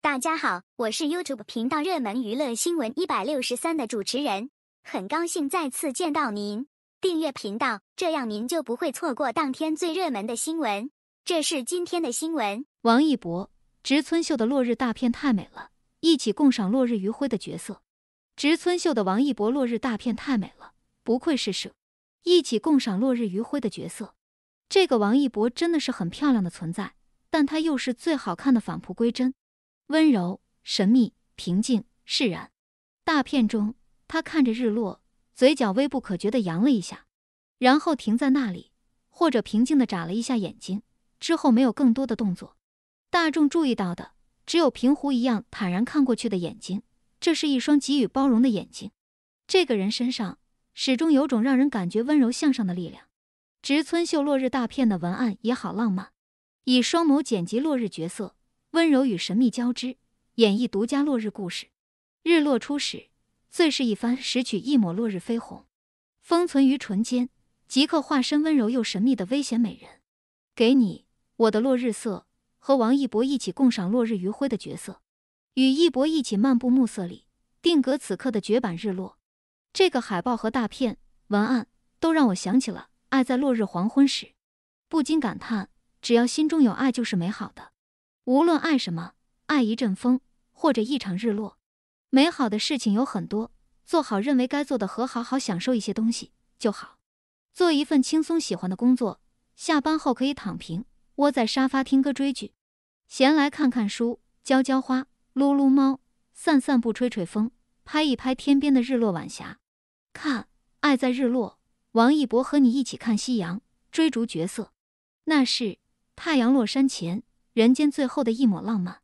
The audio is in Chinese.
大家好，我是 YouTube 频道热门娱乐新闻一百六十三的主持人，很高兴再次见到您。订阅频道，这样您就不会错过当天最热门的新闻。这是今天的新闻：王一博、植村秀的落日大片太美了，一起共赏落日余晖的角色。植村秀的王一博落日大片太美了，不愧是舍，一起共赏落日余晖的角色。这个王一博真的是很漂亮的存在，但他又是最好看的返璞归真。温柔、神秘、平静、释然，大片中他看着日落，嘴角微不可觉地扬了一下，然后停在那里，或者平静地眨了一下眼睛，之后没有更多的动作。大众注意到的只有平湖一样坦然看过去的眼睛，这是一双给予包容的眼睛。这个人身上始终有种让人感觉温柔向上的力量。植村秀落日大片的文案也好浪漫，以双眸剪辑落日角色。温柔与神秘交织，演绎独家落日故事。日落初始，最是一番拾取一抹落日绯红，封存于唇间，即刻化身温柔又神秘的危险美人。给你我的落日色，和王一博一起共赏落日余晖的角色，与一博一起漫步暮色里，定格此刻的绝版日落。这个海报和大片文案都让我想起了《爱在落日黄昏时》，不禁感叹：只要心中有爱，就是美好的。无论爱什么，爱一阵风或者一场日落，美好的事情有很多。做好认为该做的和好好享受一些东西就好。做一份轻松喜欢的工作，下班后可以躺平，窝在沙发听歌追剧，闲来看看书，浇浇花，撸撸猫，散散步，吹吹风，拍一拍天边的日落晚霞。看，爱在日落，王一博和你一起看夕阳，追逐角色，那是太阳落山前。人间最后的一抹浪漫。